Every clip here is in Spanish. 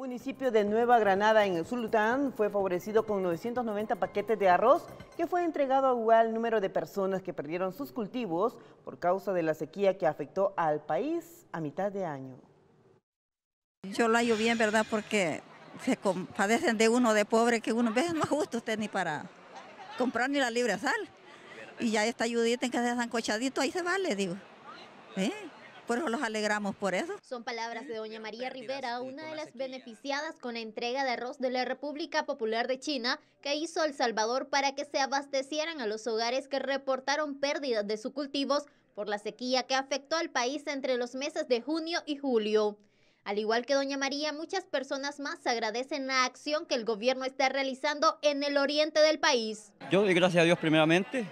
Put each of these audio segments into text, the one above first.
municipio de Nueva Granada, en el Sultán fue favorecido con 990 paquetes de arroz que fue entregado a igual número de personas que perdieron sus cultivos por causa de la sequía que afectó al país a mitad de año. Yo la ayudo en ¿verdad? Porque se compadecen de uno de pobre que uno ve no es justo usted ni para comprar ni la libre sal. Y ya esta ayudita en que se sancochadito, ahí se vale, digo. ¿Eh? Por eso los alegramos por eso. Son palabras de doña María Rivera, una de las beneficiadas con la entrega de arroz de la República Popular de China que hizo El Salvador para que se abastecieran a los hogares que reportaron pérdidas de sus cultivos por la sequía que afectó al país entre los meses de junio y julio. Al igual que Doña María, muchas personas más agradecen la acción que el gobierno está realizando en el oriente del país. Yo doy gracias a Dios primeramente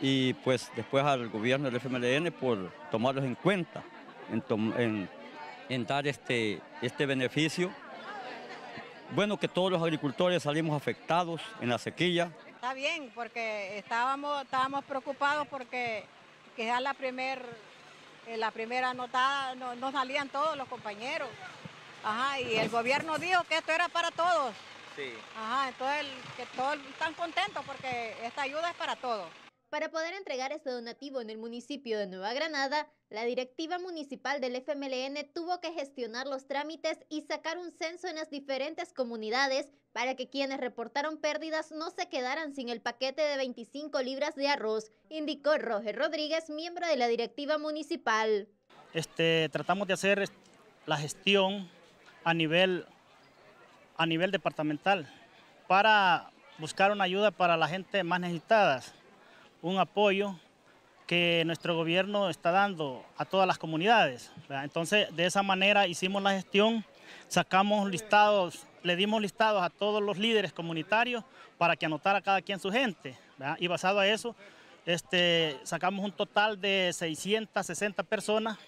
y pues después al gobierno del FMLN por tomarlos en cuenta, en, dar este, este beneficio. Bueno que todos los agricultores salimos afectados en la sequía. Está bien, porque estábamos, estábamos preocupados porque quizás la, primer, eh, la primera notada no, salían todos los compañeros. Ajá, y el gobierno dijo que esto era para todos. Sí. Ajá, entonces que todos están contentos porque esta ayuda es para todos. Para poder entregar este donativo en el municipio de Nueva Granada, la directiva municipal del FMLN tuvo que gestionar los trámites y sacar un censo en las diferentes comunidades para que quienes reportaron pérdidas no se quedaran sin el paquete de 25 libras de arroz, indicó Roger Rodríguez, miembro de la directiva municipal. Este, tratamos de hacer la gestión a nivel, a nivel departamental para buscar una ayuda para la gente más necesitada un apoyo que nuestro gobierno está dando a todas las comunidades. Entonces, de esa manera hicimos la gestión, sacamos listados, le dimos listados a todos los líderes comunitarios para que anotara cada quien su gente. Y basado a eso, este, sacamos un total de 660 personas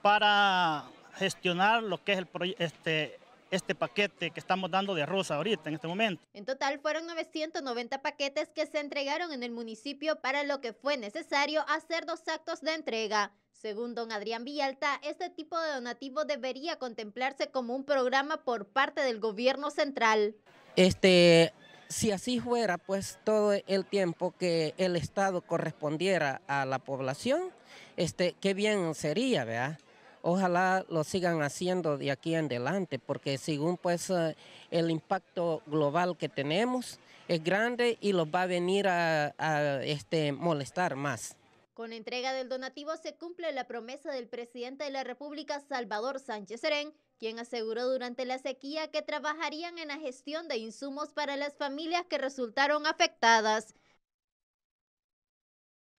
para gestionar lo que es el, este, este paquete que estamos dando de arroz ahorita en este momento. En total fueron 990 paquetes que se entregaron en el municipio para lo que fue necesario hacer dos actos de entrega. Según don Adrián Villalta, este tipo de donativo debería contemplarse como un programa por parte del gobierno central. Este, si así fuera, pues todo el tiempo que el Estado correspondiera a la población, este, qué bien sería, ¿verdad? ojalá lo sigan haciendo de aquí en adelante, porque según pues eh, el impacto global que tenemos es grande y los va a venir a, este, molestar más. Con entrega del donativo se cumple la promesa del presidente de la República, Salvador Sánchez Serén, quien aseguró durante la sequía que trabajarían en la gestión de insumos para las familias que resultaron afectadas.